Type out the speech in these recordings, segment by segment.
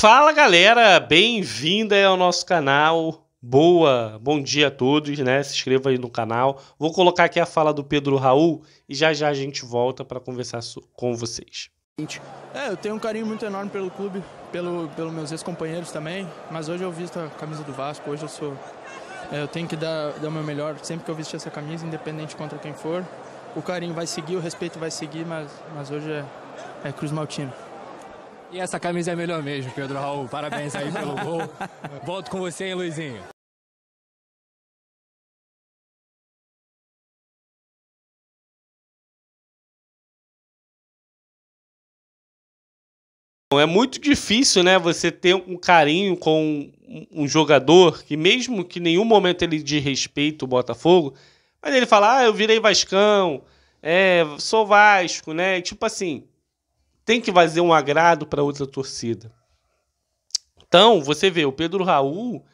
Fala galera, bem-vinda ao nosso canal. Boa, bom dia a todos, né? Se inscreva aí no canal. Vou colocar aqui a fala do Pedro Raul e já já a gente volta para conversar com vocês. É, eu tenho um carinho muito enorme pelo clube, pelo, pelos meus ex-companheiros também, mas hoje eu visto a camisa do Vasco, hoje eu sou. É, eu tenho que dar, dar o meu melhor sempre que eu vestir essa camisa, independente contra quem for. O carinho vai seguir, o respeito vai seguir, mas, mas hoje é, é Cruz Maltino. E essa camisa é melhor mesmo, Pedro Raul. Parabéns aí pelo gol. Volto com você, hein, Luizinho. É muito difícil, né? Você ter um carinho com um jogador que, mesmo que em nenhum momento ele respeito o Botafogo, mas ele fala: Ah, eu virei Vascão, é, sou Vasco, né? Tipo assim, tem que fazer um agrado para outra torcida. Então, você vê, o Pedro Raul,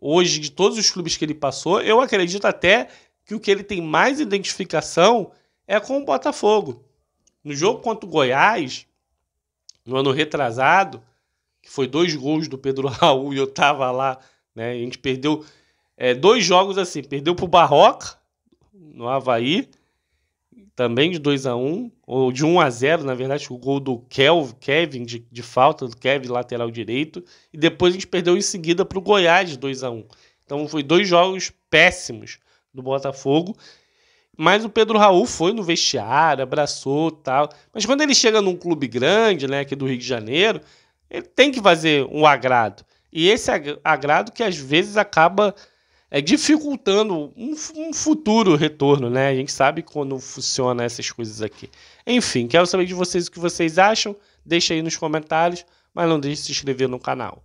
hoje, de todos os clubes que ele passou, eu acredito até que o que ele tem mais identificação é com o Botafogo. No jogo contra o Goiás, no ano retrasado, que foi dois gols do Pedro Raul e eu tava lá, né? A gente perdeu é, dois jogos assim, perdeu pro Barroca, no Havaí, também de 2 a 1 um, ou de 1 um a 0 na verdade, o gol do Kel, Kevin, de, de, falta, do Kevin, lateral direito, e depois a gente perdeu em seguida para o Goiás de 2 a 1 um. Então foi dois jogos péssimos do Botafogo, mas o Pedro Raul foi no vestiário, abraçou tal. Mas quando ele chega num clube grande, né, aqui do Rio de Janeiro, ele tem que fazer um agrado. E esse agrado que às vezes acaba é, dificultando um, um, futuro retorno, né? A gente sabe quando funciona essas coisas aqui. Enfim, quero saber de vocês o que vocês acham. Deixa aí nos comentários, mas não deixe de se inscrever no canal.